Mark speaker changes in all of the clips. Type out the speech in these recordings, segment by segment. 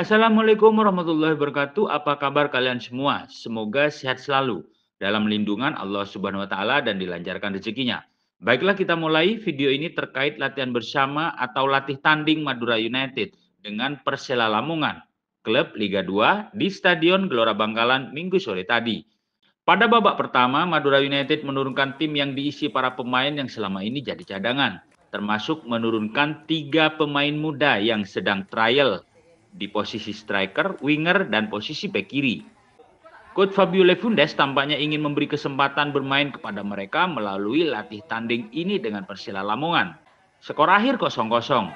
Speaker 1: Assalamualaikum warahmatullahi wabarakatuh. Apa kabar kalian semua? Semoga sehat selalu dalam lindungan Allah Subhanahu wa taala dan dilancarkan rezekinya. Baiklah kita mulai video ini terkait latihan bersama atau latih tanding Madura United dengan Persela Lamongan, klub Liga 2 di Stadion Gelora Bangkalan Minggu sore tadi. Pada babak pertama, Madura United menurunkan tim yang diisi para pemain yang selama ini jadi cadangan, termasuk menurunkan tiga pemain muda yang sedang trial di posisi striker, winger, dan posisi bek kiri. Coach Fabio Lefundes tampaknya ingin memberi kesempatan bermain kepada mereka melalui latih tanding ini dengan Persela Lamongan. Skor akhir 0-0.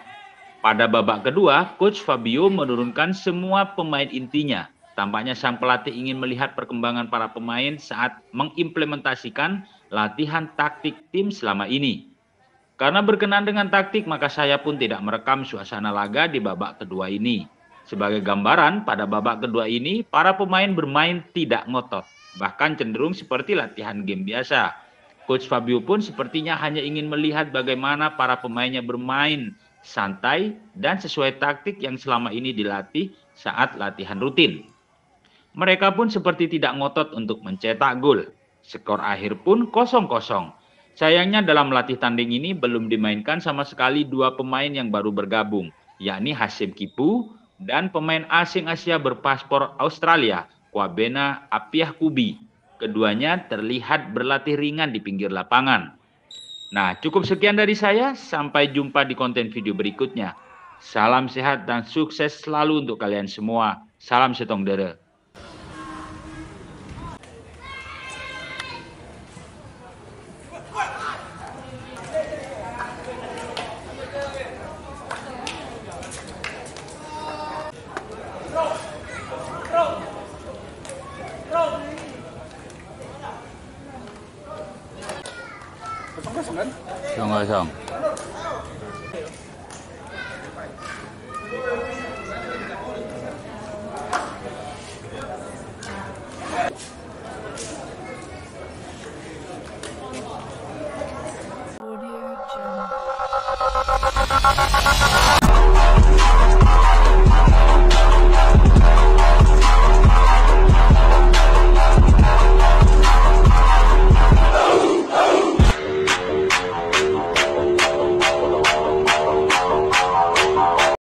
Speaker 1: Pada babak kedua, Coach Fabio menurunkan semua pemain intinya. Tampaknya sang pelatih ingin melihat perkembangan para pemain saat mengimplementasikan latihan taktik tim selama ini. Karena berkenan dengan taktik, maka saya pun tidak merekam suasana laga di babak kedua ini. Sebagai gambaran, pada babak kedua ini, para pemain bermain tidak ngotot, bahkan cenderung seperti latihan game biasa. Coach Fabio pun sepertinya hanya ingin melihat bagaimana para pemainnya bermain santai dan sesuai taktik yang selama ini dilatih saat latihan rutin. Mereka pun seperti tidak ngotot untuk mencetak gol. Skor akhir pun kosong-kosong. Sayangnya dalam latih tanding ini belum dimainkan sama sekali dua pemain yang baru bergabung, yakni Hasim Kipu dan pemain asing Asia berpaspor Australia, Kwabena Apiah Kubi. Keduanya terlihat berlatih ringan di pinggir lapangan. Nah, cukup sekian dari saya. Sampai jumpa di konten video berikutnya. Salam sehat dan sukses selalu untuk kalian semua. Salam Setong Dere. 병화상